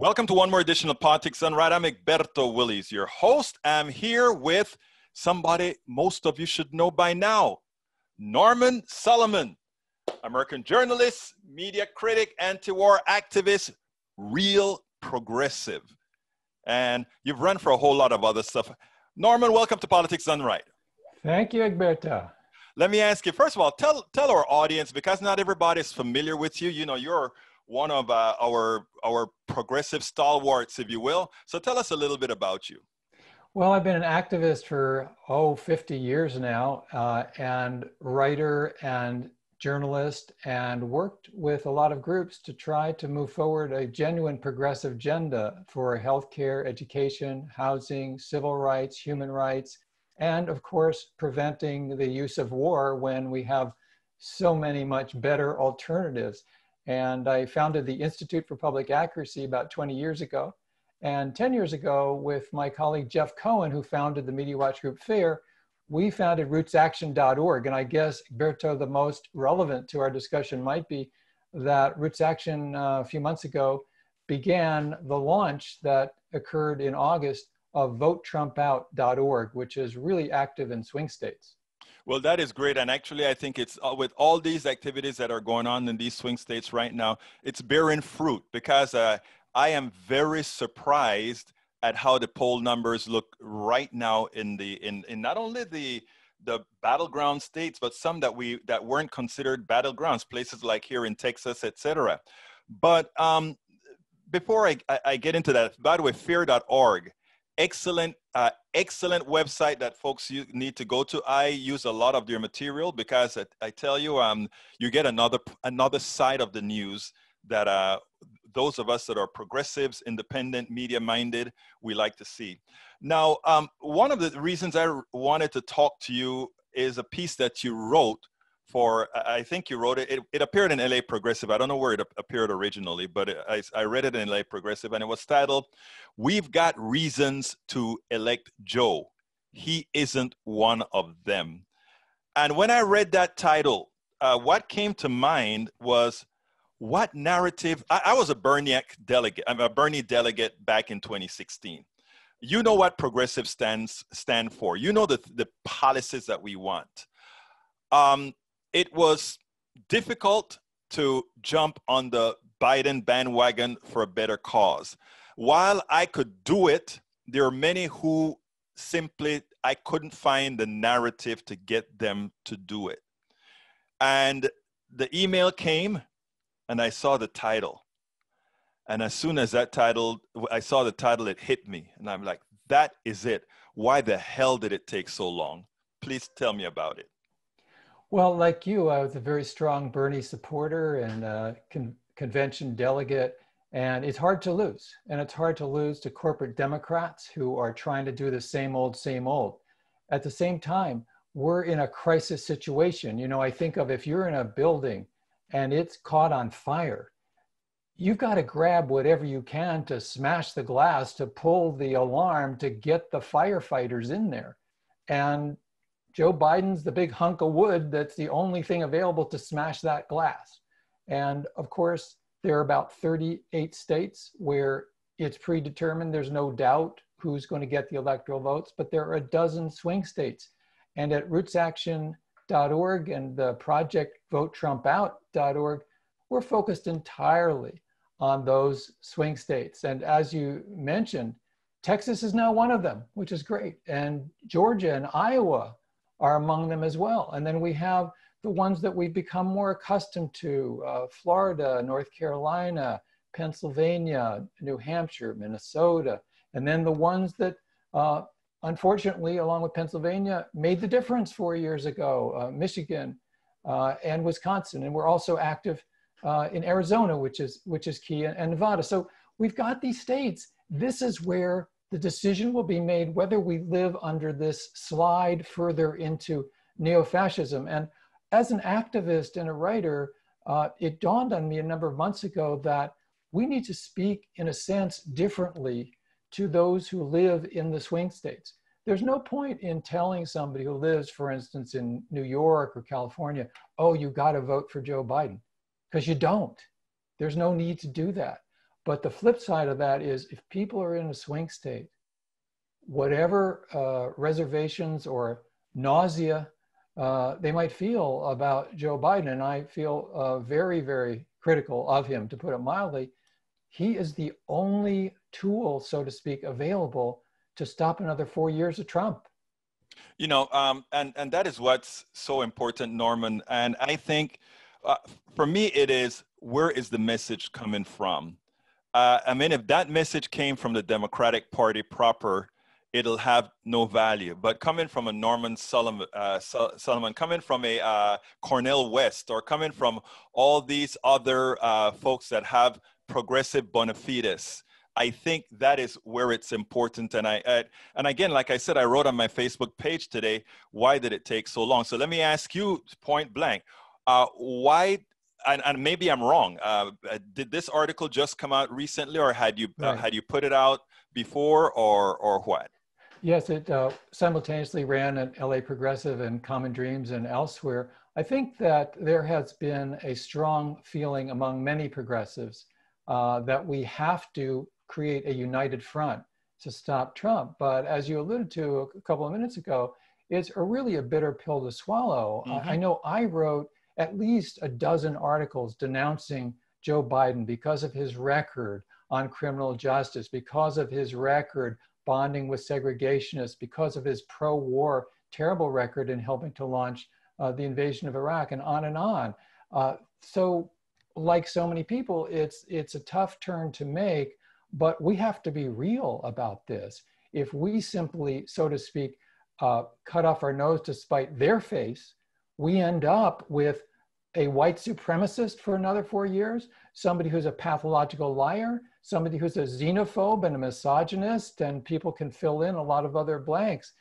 Welcome to one more edition of Politics Unwrapped. I'm Egberto Willis, your host. I'm here with somebody most of you should know by now, Norman Solomon, American journalist, media critic, anti-war activist, real progressive. And you've run for a whole lot of other stuff. Norman, welcome to Politics Unwrapped. Thank you, Egberto. Let me ask you, first of all, tell, tell our audience, because not everybody's familiar with you, you know, you're – one of uh, our, our progressive stalwarts, if you will. So tell us a little bit about you. Well, I've been an activist for, oh, 50 years now, uh, and writer and journalist, and worked with a lot of groups to try to move forward a genuine progressive agenda for healthcare, education, housing, civil rights, human rights, and of course, preventing the use of war when we have so many much better alternatives. And I founded the Institute for Public Accuracy about 20 years ago. And 10 years ago, with my colleague Jeff Cohen, who founded the Media Watch Group FAIR, we founded rootsaction.org. And I guess, Berto, the most relevant to our discussion might be that Roots Action uh, a few months ago began the launch that occurred in August of votetrumpout.org, which is really active in swing states. Well, that is great. And actually, I think it's uh, with all these activities that are going on in these swing states right now, it's bearing fruit because uh, I am very surprised at how the poll numbers look right now in the in, in not only the the battleground states but some that we that weren't considered battlegrounds places like here in texas etc but um, before I, I, I, get into that by the way fear.org excellent, uh, excellent website that folks you need to go to. I use a lot of their material because I, I tell you, um, you get another another side of the news that uh, those of us that are progressives, independent, media minded, we like to see. Now, um, one of the reasons I wanted to talk to you is a piece that you wrote for I think you wrote it, it, it. appeared in LA Progressive. I don't know where it appeared originally, but I, I read it in LA Progressive, and it was titled "We've Got Reasons to Elect Joe. He Isn't One of Them." And when I read that title, uh, what came to mind was what narrative. I, I was a Bernie delegate. I'm a Bernie delegate back in 2016 you know what progressive stands stand for you know the, the policies that we want um, it was difficult to jump on the Biden bandwagon for a better cause. While I could do it, there are many who simply I couldn't find the narrative to get them to do it. And the email came and I saw the title. And as soon as that title, I saw the title, it hit me. And I'm like, that is it. Why the hell did it take so long? Please tell me about it. Well, like you, I was a very strong Bernie supporter and con convention delegate, and it's hard to lose. And it's hard to lose to corporate Democrats who are trying to do the same old, same old. At the same time, we're in a crisis situation. You know, I think of if you're in a building and it's caught on fire, you've got to grab whatever you can to smash the glass, to pull the alarm, to get the firefighters in there. And Joe Biden's the big hunk of wood that's the only thing available to smash that glass. And of course, there are about 38 states where it's predetermined. There's no doubt who's going to get the electoral votes, but there are a dozen swing states. And at rootsaction.org and the project votetrumpout.org, we're focused entirely on those swing states. And as you mentioned, Texas is now one of them, which is great. And Georgia and Iowa are among them as well. And then we have the ones that we've become more accustomed to, uh, Florida, North Carolina, Pennsylvania, New Hampshire, Minnesota, and then the ones that uh, unfortunately, along with Pennsylvania, made the difference four years ago, uh, Michigan uh, and Wisconsin. And we're also active uh, in Arizona, which is, which is key, and Nevada. So we've got these states. This is where the decision will be made whether we live under this slide further into neo-fascism. And as an activist and a writer, uh, it dawned on me a number of months ago that we need to speak, in a sense, differently to those who live in the swing states. There's no point in telling somebody who lives, for instance, in New York or California, oh, you got to vote for Joe Biden, because you don't. There's no need to do that. But the flip side of that is if people are in a swing state, whatever uh, reservations or nausea uh, they might feel about Joe Biden, and I feel uh, very, very critical of him, to put it mildly, he is the only tool, so to speak, available to stop another four years of Trump. You know, um, and and that is what's so important, Norman. And I think, uh, for me, it is where is the message coming from? uh, I mean, if that message came from the Democratic Party proper, it'll have no value. But coming from a Norman Solomon, uh, Solomon coming from a uh, Cornell West, or coming from all these other uh, folks that have progressive bona fides, I think that is where it's important. And I uh, and again, like I said, I wrote on my Facebook page today. Why did it take so long? So let me ask you point blank: uh, Why and, and, maybe I'm wrong. Uh, uh, did this article just come out recently, or had you uh, right. uh, had you put it out before, or or what? Yes, it uh, simultaneously ran at LA Progressive and Common Dreams and elsewhere. I think that there has been a strong feeling among many progressives uh, that we have to create a united front to stop Trump. But as you alluded to a couple of minutes ago, it's a really a bitter pill to swallow. Mm-hmm. I know I wrote at least a dozen articles denouncing Joe Biden because of his record on criminal justice, because of his record bonding with segregationists, because of his pro war terrible record in helping to launch uh, the invasion of Iraq, and on and on. Uh, so, like so many people, it's, it's a tough turn to make, but we have to be real about this. If we simply, so to speak, uh, cut off our nose to spite their face, we end up with a white supremacist for another four years, somebody who's a pathological liar, somebody who's a xenophobe and a misogynist, and people can fill in a lot of other blanks.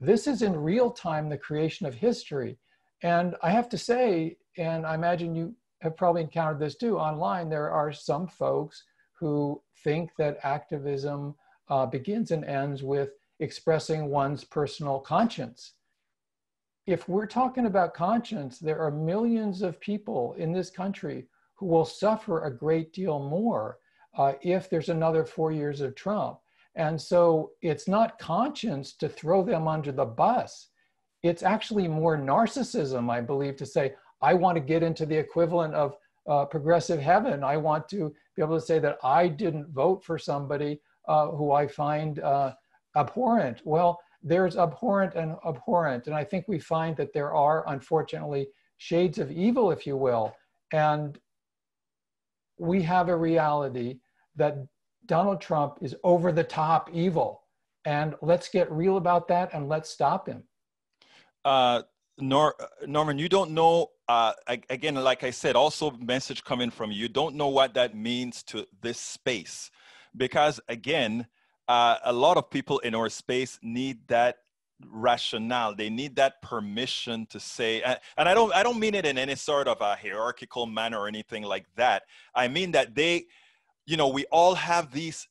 This is in real time the creation of history. And I have to say, and I imagine you have probably encountered this too online, there are some folks who think that activism uh, begins and ends with expressing one's personal conscience if we're talking about conscience, there are millions of people in this country who will suffer a great deal more uh, if there's another four years of Trump. And so it's not conscience to throw them under the bus. It's actually more narcissism, I believe, to say, I want to get into the equivalent of uh, progressive heaven. I want to be able to say that I didn't vote for somebody uh, who I find uh, abhorrent. Well, there's abhorrent and abhorrent. And I think we find that there are, unfortunately, shades of evil, if you will. And we have a reality that Donald Trump is over the top evil. And let's get real about that and let's stop him. Uh, Nor- Norman, you don't know, uh, again, like I said, also message coming from you, don't know what that means to this space. Because again, uh, a lot of people in our space need that rationale they need that permission to say and i don't i don't mean it in any sort of a hierarchical manner or anything like that i mean that they you know we all have these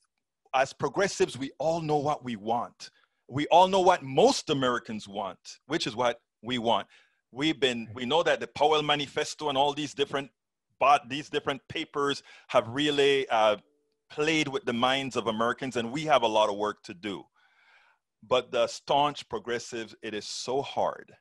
as progressives we all know what we want we all know what most americans want which is what we want we've been we know that the powell manifesto and all these different but these different papers have really uh, played with the minds of Americans, and we have a lot of work to do. But the staunch progressives, it is so hard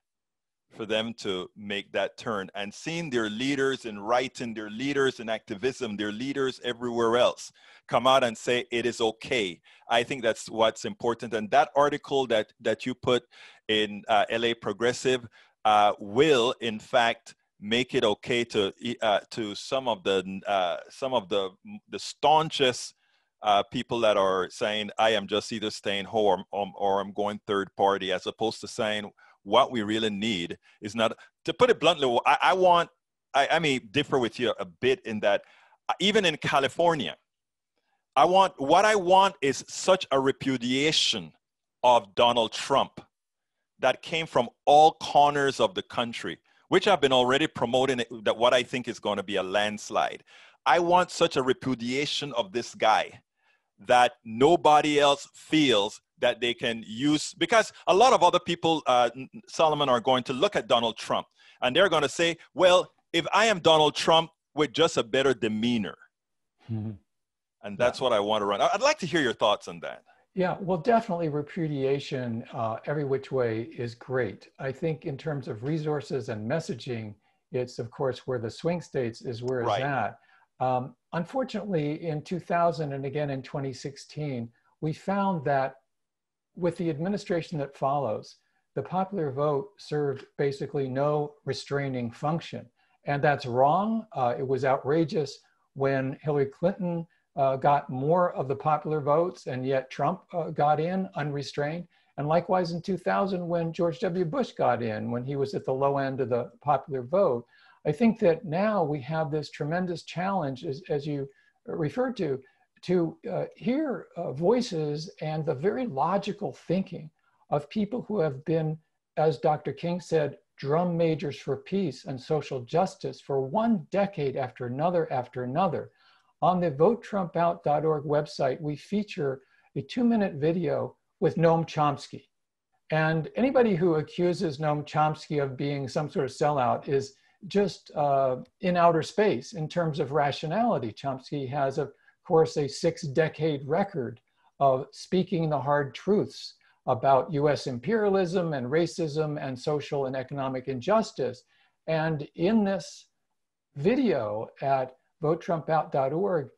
for them to make that turn. And seeing their leaders in writing, their leaders in activism, their leaders everywhere else come out and say it is okay. I think that's what's important. And that article that that you put in uh, LA Progressive uh, will, in fact, make it okay to uh, to some of the uh, some of the the staunchest uh, people that are saying I am just either staying home or, or, I'm going third party, as opposed to saying what we really need is not to put it bluntly. I, I want I, I may differ with you a bit in that uh, even in California, I want what I want is such a repudiation of Donald Trump that came from all corners of the country which I've been already promoting that what I think is going to be a landslide. I want such a repudiation of this guy that nobody else feels that they can use because a lot of other people uh, solomon are going to look at donald trump and they're going to say well if i am donald trump with just a better demeanor mm-hmm. and that's yeah. what i want to run i'd like to hear your thoughts on that yeah, well, definitely repudiation uh, every which way is great. I think in terms of resources and messaging, it's of course where the swing states is where right. it's at. Um, unfortunately, in 2000 and again in 2016, we found that with the administration that follows, the popular vote served basically no restraining function. And that's wrong. Uh, it was outrageous when Hillary Clinton uh, got more of the popular votes, and yet Trump uh, got in unrestrained. And likewise in 2000, when George W. Bush got in, when he was at the low end of the popular vote. I think that now we have this tremendous challenge, as, as you referred to, to uh, hear uh, voices and the very logical thinking of people who have been, as Dr. King said, drum majors for peace and social justice for one decade after another after another on the votetrumpout.org website, we feature a two minute video with Noam Chomsky. And anybody who accuses Noam Chomsky of being some sort of sellout is just uh, in outer space in terms of rationality. Chomsky has, of course, a six decade record of speaking the hard truths about US imperialism and racism and social and economic injustice. And in this video at votetrumpout.org,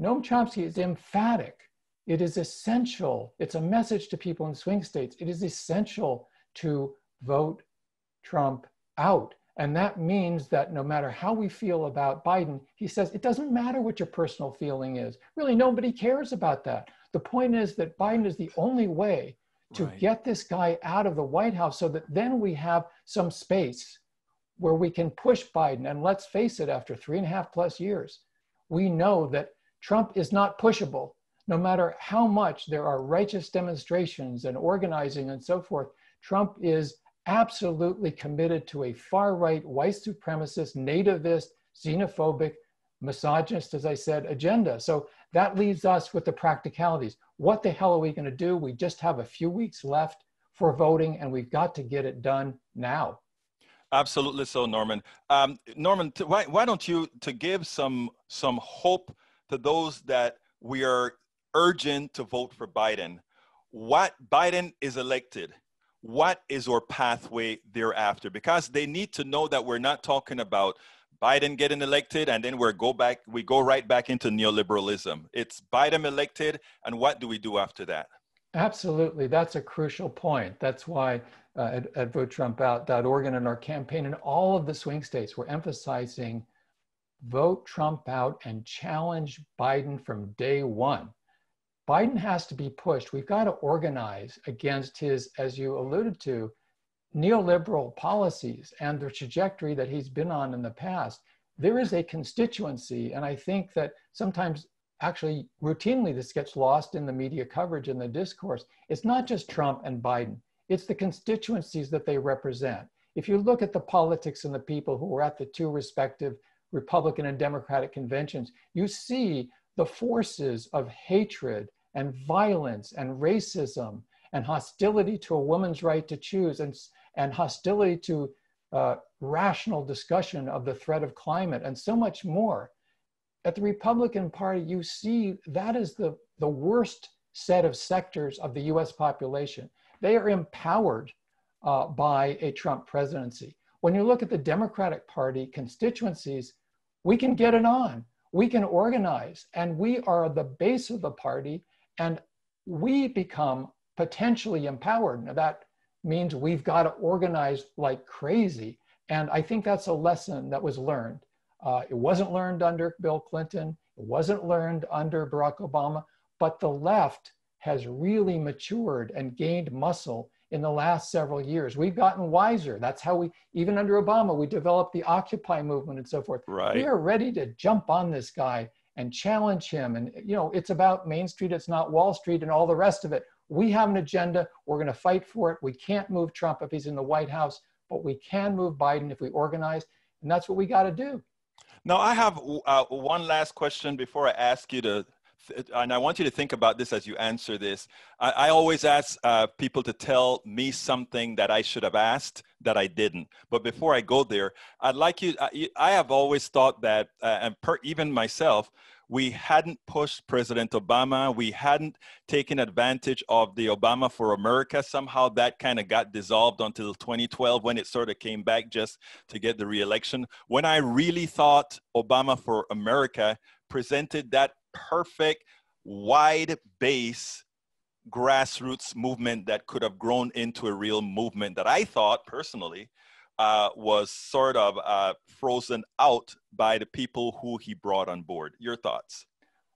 Noam Chomsky is emphatic. It is essential. It's a message to people in swing states. It is essential to vote Trump out. And that means that no matter how we feel about Biden, he says it doesn't matter what your personal feeling is. Really, nobody cares about that. The point is that Biden is the only way to right. get this guy out of the White House so that then we have some space where we can push Biden. And let's face it, after three and a half plus years, we know that Trump is not pushable, no matter how much there are righteous demonstrations and organizing and so forth. Trump is absolutely committed to a far right, white supremacist, nativist, xenophobic, misogynist, as I said, agenda. So that leaves us with the practicalities. What the hell are we going to do? We just have a few weeks left for voting, and we've got to get it done now. Absolutely so, Norman. Um, Norman, t- why, why don't you to give some some hope to those that we are urging to vote for Biden? What Biden is elected? What is our pathway thereafter? Because they need to know that we're not talking about Biden getting elected and then we're go back we go right back into neoliberalism. It's Biden elected, and what do we do after that? Absolutely. That's a crucial point. That's why uh, at, at votetrumpout.org and in our campaign in all of the swing states, we're emphasizing vote Trump out and challenge Biden from day one. Biden has to be pushed. We've got to organize against his, as you alluded to, neoliberal policies and the trajectory that he's been on in the past. There is a constituency, and I think that sometimes actually routinely this gets lost in the media coverage and the discourse. It's not just Trump and Biden, it's the constituencies that they represent. If you look at the politics and the people who were at the two respective Republican and Democratic conventions, you see the forces of hatred and violence and racism and hostility to a woman's right to choose and, and hostility to uh, rational discussion of the threat of climate and so much more at the Republican Party, you see that is the, the worst set of sectors of the US population. They are empowered uh, by a Trump presidency. When you look at the Democratic Party constituencies, we can get it on, we can organize, and we are the base of the party, and we become potentially empowered. Now, that means we've got to organize like crazy. And I think that's a lesson that was learned uh, it wasn't learned under Bill Clinton. It wasn't learned under Barack Obama. But the left has really matured and gained muscle in the last several years. We've gotten wiser. That's how we, even under Obama, we developed the Occupy movement and so forth. Right. We are ready to jump on this guy and challenge him. And, you know, it's about Main Street, it's not Wall Street and all the rest of it. We have an agenda. We're going to fight for it. We can't move Trump if he's in the White House, but we can move Biden if we organize. And that's what we got to do. Now, I have uh, one last question before I ask you to, and I want you to think about this as you answer this. I, I always ask uh, people to tell me something that I should have asked that I didn't. But before I go there, I'd like you, I, I have always thought that, uh, and per, even myself, we hadn't pushed President Obama. We hadn't taken advantage of the Obama for America. Somehow that kind of got dissolved until 2012 when it sort of came back just to get the reelection. When I really thought Obama for America presented that perfect, wide base grassroots movement that could have grown into a real movement that I thought personally uh, was sort of uh, frozen out by the people who he brought on board. Your thoughts?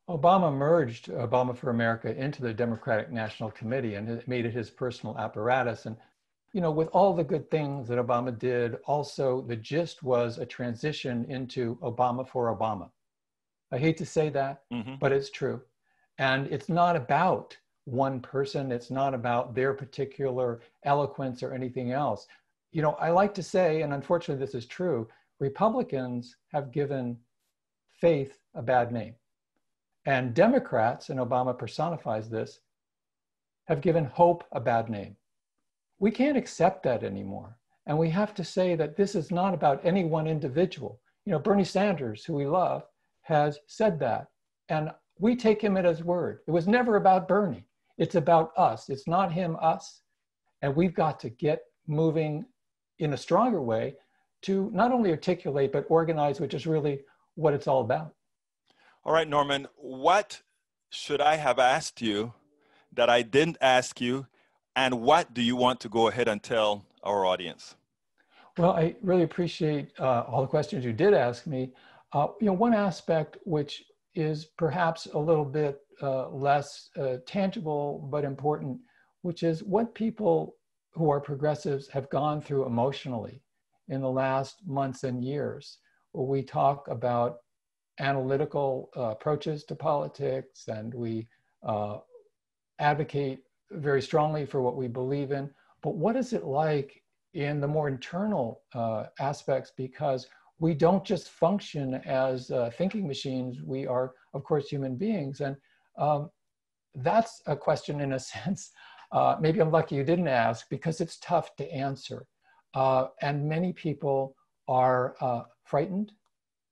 Obama merged Obama for America into the Democratic National Committee and made it his personal apparatus. And, you know, with all the good things that Obama did, also the gist was a transition into Obama for Obama. I hate to say that, mm-hmm. but it's true. And it's not about one person, it's not about their particular eloquence or anything else you know, I like to say, and unfortunately this is true, Republicans have given faith a bad name. And Democrats, and Obama personifies this, have given hope a bad name. We can't accept that anymore. And we have to say that this is not about any one individual. You know, Bernie Sanders, who we love, has said that. And we take him at his word. It was never about Bernie. It's about us. It's not him, us. And we've got to get moving in a stronger way to not only articulate but organize, which is really what it's all about. All right, Norman, what should I have asked you that I didn't ask you? And what do you want to go ahead and tell our audience? Well, I really appreciate uh, all the questions you did ask me. Uh, you know, one aspect which is perhaps a little bit uh, less uh, tangible but important, which is what people who are progressives have gone through emotionally in the last months and years. We talk about analytical uh, approaches to politics and we uh, advocate very strongly for what we believe in. But what is it like in the more internal uh, aspects? Because we don't just function as uh, thinking machines, we are, of course, human beings. And um, that's a question, in a sense, uh, maybe I'm lucky you didn't ask because it's tough to answer. Uh, and many people are uh, frightened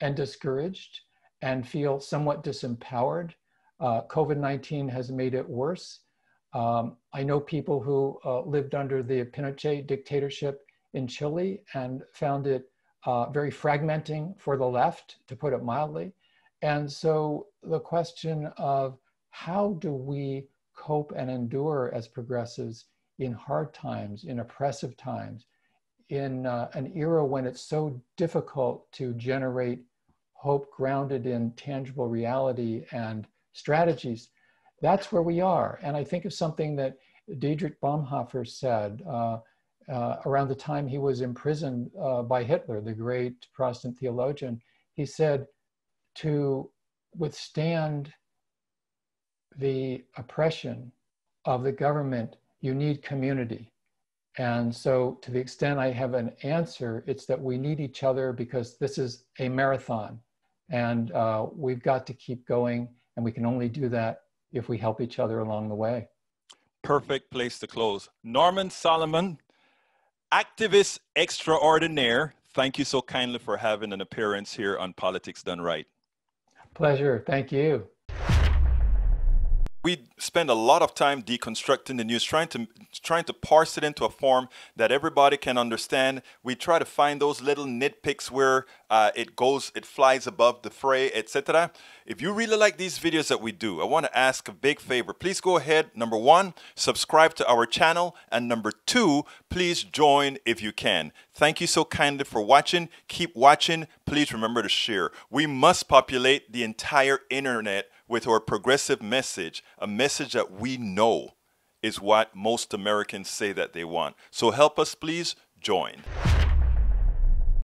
and discouraged and feel somewhat disempowered. Uh, COVID 19 has made it worse. Um, I know people who uh, lived under the Pinochet dictatorship in Chile and found it uh, very fragmenting for the left, to put it mildly. And so the question of how do we cope and endure as progressives in hard times, in oppressive times, in uh, an era when it's so difficult to generate hope grounded in tangible reality and strategies. That's where we are. And I think of something that Diedrich Bonhoeffer said uh, uh, around the time he was imprisoned uh, by Hitler, the great Protestant theologian. He said, to withstand the oppression of the government, you need community. And so, to the extent I have an answer, it's that we need each other because this is a marathon and uh, we've got to keep going. And we can only do that if we help each other along the way. Perfect place to close. Norman Solomon, activist extraordinaire, thank you so kindly for having an appearance here on Politics Done Right. Pleasure. Thank you we spend a lot of time deconstructing the news, trying to trying to parse it into a form that everybody can understand. We try to find those little nitpicks where uh, it goes, it flies above the fray, etc. If you really like these videos that we do, I want to ask a big favor. Please go ahead. Number one, subscribe to our channel, and number two, please join if you can. Thank you so kindly for watching. Keep watching. Please remember to share. We must populate the entire internet with our progressive message, a message that we know is what most Americans say that they want. So help us, please join.